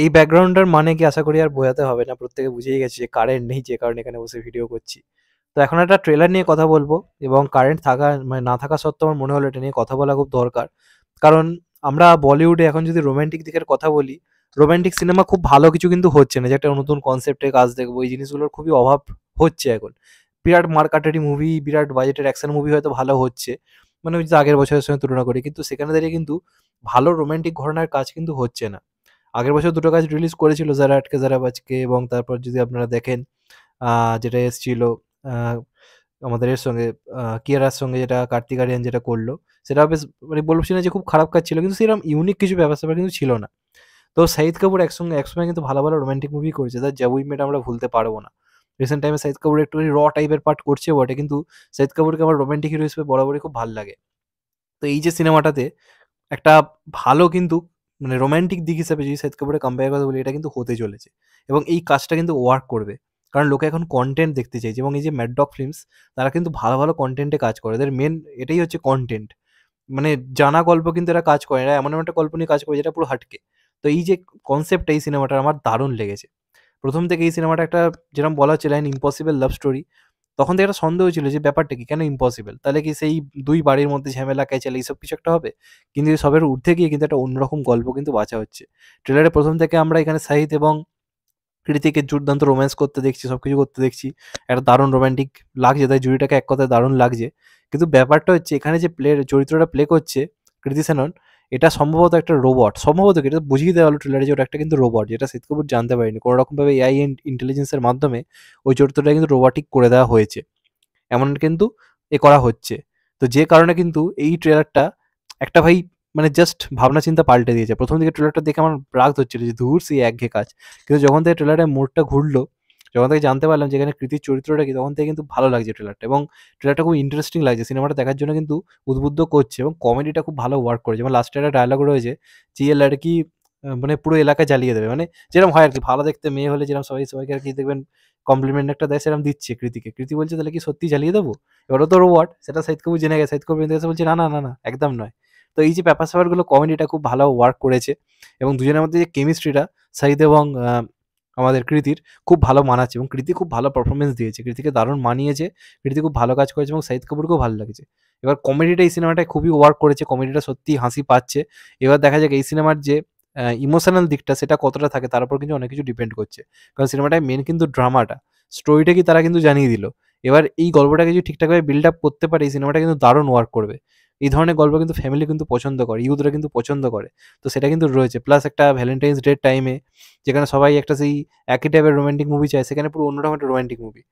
এই ব্যাকগ্রাউন্ডটার মানে কি আশা করি আর বোঝাতে হবে না প্রত্যেকে বুঝেই গেছে যে কারেন্ট নেই যে কারণে এখানে বসে ভিডিও করছি তো এখন একটা ট্রেলার নিয়ে কথা বলবো এবং কারেন্ট থাকা মানে না থাকা সত্ত্বেও আমার মনে হলো এটা নিয়ে কথা বলা খুব দরকার কারণ আমরা বলিউডে এখন যদি রোম্যান্টিক দিকের কথা বলি রোম্যান্টিক সিনেমা খুব ভালো কিছু কিন্তু হচ্ছে না যে একটা নতুন কনসেপ্টে কাজ দেখবো এই জিনিসগুলোর খুবই অভাব হচ্ছে এখন বিরাট মার্কাটারি মুভি বিরাট বাজেটের অ্যাকশন মুভি হয়তো ভালো হচ্ছে মানে যদি আগের বছরের সঙ্গে তুলনা করি কিন্তু সেখানে দাঁড়িয়ে কিন্তু ভালো রোম্যান্টিক ঘটনার কাজ কিন্তু হচ্ছে না আগের বছর দুটো কাজ রিলিজ করেছিল যারা আটকে যারা বাজকে এবং তারপর যদি আপনারা দেখেন যেটা এসেছিল আমাদের এর সঙ্গে কিয়ারার সঙ্গে যেটা কার্তিক আরিয়ান যেটা করলো সেটা বেশ মানে বলছি না যে খুব খারাপ কাজ ছিল কিন্তু সেরকম ইউনিক কিছু ব্যবস্থাপনা কিন্তু ছিল না তো শাহিদ কাপুর একসঙ্গে একসময় কিন্তু ভালো ভালো রোমান্টিক মুভি করেছে তার জাবুই মেয়েটা আমরা ভুলতে পারবো না রিসেন্ট টাইমে শাহিদ কাপুর একটু র টাইপের পার্ট করছে বটে কিন্তু শাহিদ কাপুরকে আমার রোমান্টিক হিরো হিসেবে বরাবরই খুব ভালো লাগে তো এই যে সিনেমাটাতে একটা ভালো কিন্তু মানে রোম্যান্টিক দিক হিসাবে যদি সাহিদ কাপুরের কাম্পেয়ার কথা বলি এটা কিন্তু হতে চলেছে এবং এই কাজটা কিন্তু ওয়ার্ক করবে কারণ লোকে এখন কন্টেন্ট দেখতে চাইছে এবং এই যে ম্যাডক ফিল্মস তারা কিন্তু ভালো ভালো কন্টেন্টে কাজ করে এদের মেন এটাই হচ্ছে কন্টেন্ট মানে জানা গল্প কিন্তু এরা কাজ করে না এমন একটা গল্প নিয়ে কাজ করে যেটা পুরো হাটকে তো এই যে কনসেপ্ট এই সিনেমাটার আমার দারুণ লেগেছে প্রথম থেকে এই সিনেমাটা একটা যেরকম বলা হচ্ছে লাইন ইম্পসিবল লাভ স্টোরি তখন থেকে একটা সন্দেহ ছিল যে ব্যাপারটা কি কেন ইম্পসিবল তাহলে কি সেই দুই বাড়ির মধ্যে ঝামেলা ক্যাচাল এইসব কিছু একটা হবে কিন্তু সবের ঊর্ধ্বে গিয়ে কিন্তু একটা অন্যরকম গল্প কিন্তু বাঁচা হচ্ছে ট্রেলারে প্রথম থেকে আমরা এখানে সাহিত এবং কৃতিকে দুর্দান্ত রোম্যান্স করতে দেখছি সব কিছু করতে দেখছি একটা দারুণ রোম্যান্টিক লাগছে তাই জুড়িটাকে এক কথায় দারুণ লাগছে কিন্তু ব্যাপারটা হচ্ছে এখানে যে প্লে চরিত্রটা প্লে করছে কৃতি সেনন এটা সম্ভবত একটা রোবট সম্ভবত এটা বুঝিয়ে দেওয়া হলো ট্রেলারে যে ওটা একটা কিন্তু রোবট যেটা শীত কাপুর জানতে পারিনি কোনো রকমভাবে এআই ইন্টেলিজেন্সের মাধ্যমে ওই চরিত্রটা কিন্তু রোবটিক করে দেওয়া হয়েছে এমন কিন্তু এ করা হচ্ছে তো যে কারণে কিন্তু এই ট্রেলারটা একটা ভাই মানে জাস্ট ভাবনা চিন্তা পাল্টে দিয়েছে প্রথম দিকে ট্রেলারটা দেখে আমার রাগ হচ্ছিল যে ধূর সেই একঘে কাজ কিন্তু যখন থেকে ট্রেলারের মোড়টা ঘুরলো যখন থেকে জানতে পারলাম যে এখানে কৃতির চরিত্রটা কি তখন থেকে কিন্তু ভালো লাগছে ট্রেলারটা এবং ট্রেলারটা খুব ইন্টারেস্টিং লাগছে সিনেমাটা দেখার জন্য কিন্তু উদ্বুদ্ধ করছে এবং কমেডিটা খুব ভালো ওয়ার্ক করে যেমন লাস্টে একটা ডায়লগ রয়েছে যে লড়কি মানে পুরো এলাকা জ্বালিয়ে দেবে মানে যেরকম হয় আর কি ভালো দেখতে মেয়ে হলে যেরকম সবাই সবাইকে আর কি দেখবেন কমপ্লিমেন্ট একটা দেয় সেরকম দিচ্ছে কৃতিকে কৃতি বলছে তাহলে কি সত্যি জ্বালিয়ে দেবো এবারও তো রোবট সেটা সাইদ কবু জেনে গেছে সাইদ কবু জেনে বলছে না না না না একদম নয় তো এই যে ব্যাপার স্যাপারগুলো কমেডিটা খুব ভালো ওয়ার্ক করেছে এবং দুজনের মধ্যে যে কেমিস্ট্রিটা সাইদ এবং আমাদের কৃতির খুব ভালো মানাচ্ছে এবং কৃতি খুব ভালো পারফরমেন্স দিয়েছে কৃতিকে দারুণ মানিয়েছে কৃতি খুব ভালো কাজ করেছে এবং শাহিদ কাপুরকেও ভালো লাগছে এবার কমেডিটা এই সিনেমাটায় খুবই ওয়ার্ক করেছে কমেডিটা সত্যি হাসি পাচ্ছে এবার দেখা যাক এই সিনেমার যে ইমোশনাল দিকটা সেটা কতটা থাকে তার উপর কিন্তু অনেক কিছু ডিপেন্ড করছে কারণ সিনেমাটায় মেন কিন্তু ড্রামাটা স্টোরিটা কি তারা কিন্তু জানিয়ে দিল এবার এই গল্পটাকে যদি ঠিকঠাকভাবে বিল্ড আপ করতে পারে এই সিনেমাটা কিন্তু দারুণ ওয়ার্ক করবে এই ধরনের গল্প কিন্তু ফ্যামিলি কিন্তু পছন্দ করে ইউথরা কিন্তু পছন্দ করে তো সেটা কিন্তু রয়েছে প্লাস একটা ভ্যালেন্টাইন্স ডে টাইমে যেখানে সবাই একটা সেই একই টাইপের রোমান্টিক মুভি চায় সেখানে পুরো অন্যরকম একটা রোমান্টিক মুভি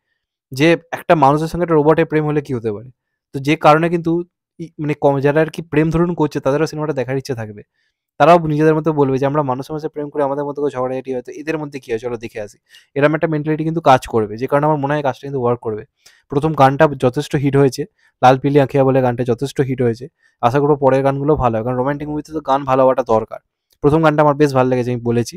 যে একটা মানুষের সঙ্গে একটা রোবটের প্রেম হলে কি হতে পারে তো যে কারণে কিন্তু মানে কম যারা আর কি প্রেম ধরুন করছে তাদেরও সিনেমাটা দেখার ইচ্ছে থাকবে তারাও নিজেদের মতো বলবে যে আমরা মানুষের মাঝে প্রেম করে আমাদের মতো করে ঝগড়াঝাটি হয় তো এদের মধ্যে কি হয় চলো দেখে আসি এরকম একটা মেন্টালিটি কিন্তু কাজ করবে যে কারণে আমার মনে হয় কাজটা কিন্তু ওয়ার্ক করবে প্রথম গানটা যথেষ্ট হিট হয়েছে লাল পিলি আঁকিয়া বলে গানটা যথেষ্ট হিট হয়েছে আশা করবো পরের গানগুলো ভালো হয় কারণ রোমান্টিক মুভিতে তো গান ভালো হওয়াটা দরকার প্রথম গানটা আমার বেশ ভালো লেগেছে আমি বলেছি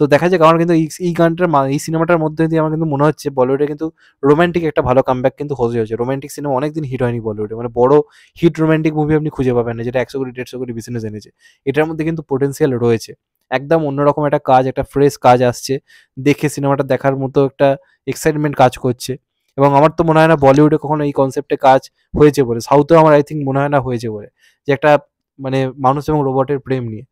তো দেখা যাক আমার কিন্তু এই গানটার এই সিনেমাটার মধ্যে দিয়ে আমার কিন্তু মনে হচ্ছে বলিউডে কিন্তু রোমান্টিক একটা ভালো কামব্যাক কিন্তু হয়ে হয়েছে রোমান্টিক সিনেমা অনেকদিন হিট হয়নি বলিউডে মানে বড় হিট রোমান্টিক মুভি আপনি খুঁজে পাবেন না যেটা একশো কোটি দেড়শো কোটি বিজনেস এনেছে এটার মধ্যে কিন্তু পোটেন্সিয়াল রয়েছে একদম অন্যরকম একটা কাজ একটা ফ্রেশ কাজ আসছে দেখে সিনেমাটা দেখার মতো একটা এক্সাইটমেন্ট কাজ করছে এবং আমার তো মনে হয় না বলিউডে কখনো এই কনসেপ্টে কাজ হয়েছে বলে সাউথেও আমার আই থিঙ্ক মনে হয় না হয়েছে বলে যে একটা মানে মানুষ এবং রোবটের প্রেম নিয়ে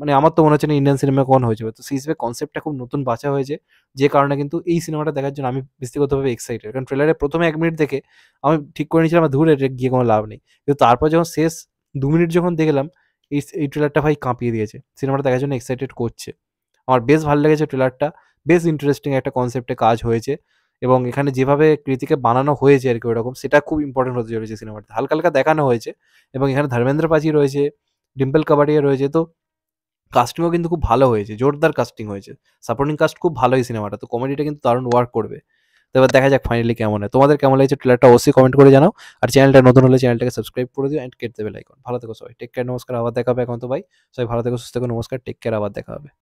মানে আমার তো মনে হচ্ছে না ইন্ডিয়ান সিনেমা কখন হয়েছে তো সেই হিসেবে কনসেপ্টটা খুব নতুন বাঁচা হয়েছে যে কারণে কিন্তু এই সিনেমাটা দেখার জন্য আমি ব্যক্তিগতভাবে এক্সাইটেড কারণ ট্রেলারে প্রথমে এক মিনিট দেখে আমি ঠিক করে নিয়েছিলাম আমার দূরে গিয়ে কোনো লাভ নেই কিন্তু তারপর যখন শেষ দু মিনিট যখন দেখলাম এই এই ট্রেলারটা ভাই কাঁপিয়ে দিয়েছে সিনেমাটা দেখার জন্য এক্সাইটেড করছে আমার বেশ ভালো লেগেছে ট্রেলারটা বেশ ইন্টারেস্টিং একটা কনসেপ্টে কাজ হয়েছে এবং এখানে যেভাবে কৃতিকে বানানো হয়েছে আর কি ওরকম সেটা খুব ইম্পর্টেন্ট হতে চলেছে সিনেমাটা হালকা হালকা দেখানো হয়েছে এবং এখানে ধর্মেন্দ্র পাচি রয়েছে ডিম্পল কাবাডিয়া রয়েছে তো কাস্টিংও কিন্তু খুব ভালো হয়েছে জোরদার কাস্টিং হয়েছে সাপোর্টিং কাস্ট খুব ভালো এই সিনেমাটা তো কমেডিটা কিন্তু দারুণ ওয়ার্ক করবে তো এবার দেখা যাক ফাইনালি কেমন হয় তোমাদের কেমন লাগছে ট্রেলারটা অবশ্যই কমেন্ট করে জানাও আর চ্যানেলটা নতুন হলে চ্যানেলটাকে সাবস্ক্রাইব করে দিও অ্যান্ড কেটে দেবে লাইক ভালো থেকো সবাই টেক কেয়ার নমস্কার আবার দেখা হবে এখন তো ভাই সবাই ভালো থেকো সুস্থ থেকো নমস্কার টেক কেয়ার আবার দেখা হবে